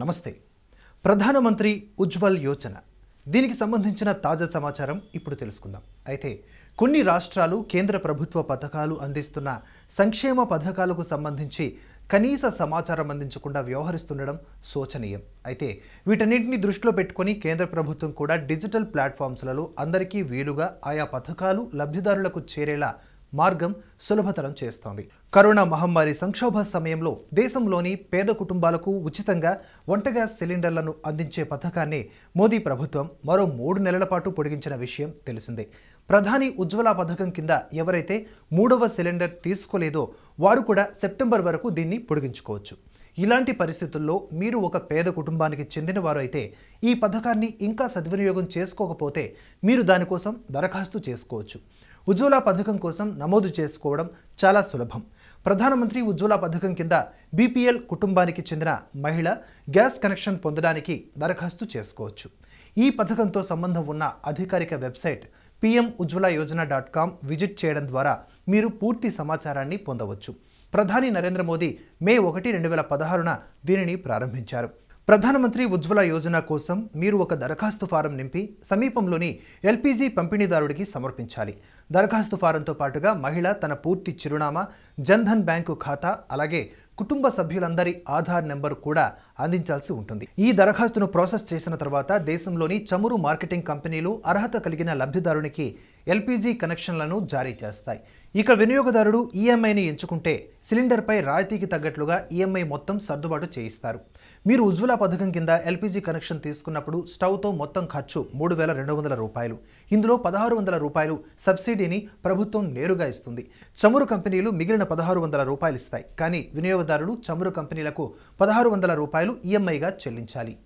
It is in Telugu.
నమస్తే ప్రధానమంత్రి ఉజ్వల్ యోజన దీనికి సంబంధించిన తాజా సమాచారం ఇప్పుడు తెలుసుకుందాం అయితే కొన్ని రాష్ట్రాలు కేంద్ర ప్రభుత్వ పథకాలు అందిస్తున్న సంక్షేమ పథకాలకు సంబంధించి కనీస సమాచారం అందించకుండా వ్యవహరిస్తుండడం శోచనీయం అయితే వీటన్నింటిని దృష్టిలో పెట్టుకుని కేంద్ర ప్రభుత్వం కూడా డిజిటల్ ప్లాట్ఫామ్స్లలో అందరికీ వీలుగా ఆయా పథకాలు లబ్ధిదారులకు చేరేలా మార్గం సులభతరం చేస్తోంది కరోనా మహమ్మారి సంక్షోభ సమయంలో దేశంలోని పేద కుటుంబాలకు ఉచితంగా వంట గ్యాస్ సిలిండర్లను అందించే పథకాన్ని మోదీ ప్రభుత్వం మరో మూడు నెలల పాటు పొడిగించిన విషయం తెలిసిందే ప్రధాని ఉజ్వల పథకం కింద ఎవరైతే మూడవ సిలిండర్ తీసుకోలేదో వారు కూడా సెప్టెంబర్ వరకు దీన్ని పొడిగించుకోవచ్చు ఇలాంటి పరిస్థితుల్లో మీరు ఒక పేద కుటుంబానికి చెందినవారు అయితే ఈ పథకాన్ని ఇంకా సద్వినియోగం చేసుకోకపోతే మీరు దానికోసం దరఖాస్తు చేసుకోవచ్చు ఉజ్వల పథకం కోసం నమోదు చేసుకోవడం చాలా సులభం ప్రధానమంత్రి ఉజ్వల పథకం కింద బీపీఎల్ కుటుంబానికి చెందిన మహిళ గ్యాస్ కనెక్షన్ పొందడానికి దరఖాస్తు చేసుకోవచ్చు ఈ పథకంతో సంబంధం ఉన్న అధికారిక website PM Ujjwala Yojana dot com visit చేయడం ద్వారా మీరు పూర్తి సమాచారాన్ని పొందవచ్చు ప్రధాని నరేంద్ర మోదీ మే ఒకటి రెండు వేల పదహారున దీనిని ప్రారంభించారు ప్రధానమంత్రి ఉజ్వల యోజన కోసం మీరు ఒక దరఖాస్తు ఫారం నింపి సమీపంలోని ఎల్పీజీ పంపిణీదారుడికి సమర్పించాలి దరఖాస్తు ఫారంతో పాటుగా మహిళ తన పూర్తి చిరునామా జన్ధన్ బ్యాంకు ఖాతా అలాగే కుటుంబ సభ్యులందరి ఆధార్ నెంబర్ కూడా అందించాల్సి ఉంటుంది ఈ దరఖాస్తును ప్రాసెస్ చేసిన తర్వాత దేశంలోని చమురు మార్కెటింగ్ కంపెనీలు అర్హత కలిగిన లబ్ధిదారునికి ఎల్పీజీ కనెక్షన్లను జారీ చేస్తాయి ఇక వినియోగదారుడు ఈఎంఐని ఎంచుకుంటే సిలిండర్పై రాయితీకి తగ్గట్లుగా ఈఎంఐ మొత్తం సర్దుబాటు చేయిస్తారు మీరు ఉజ్వల పథకం కింద ఎల్పిజి కనెక్షన్ తీసుకున్నప్పుడు స్టవ్తో మొత్తం ఖర్చు మూడు వేల రెండు వందల రూపాయలు ఇందులో పదహారు వందల రూపాయలు సబ్సిడీని ప్రభుత్వం నేరుగా ఇస్తుంది చమురు కంపెనీలు మిగిలిన పదహారు వందల రూపాయలు ఇస్తాయి కానీ వినియోగదారులు చమురు కంపెనీలకు పదహారు వందల రూపాయలు ఈఎంఐగా చెల్లించాలి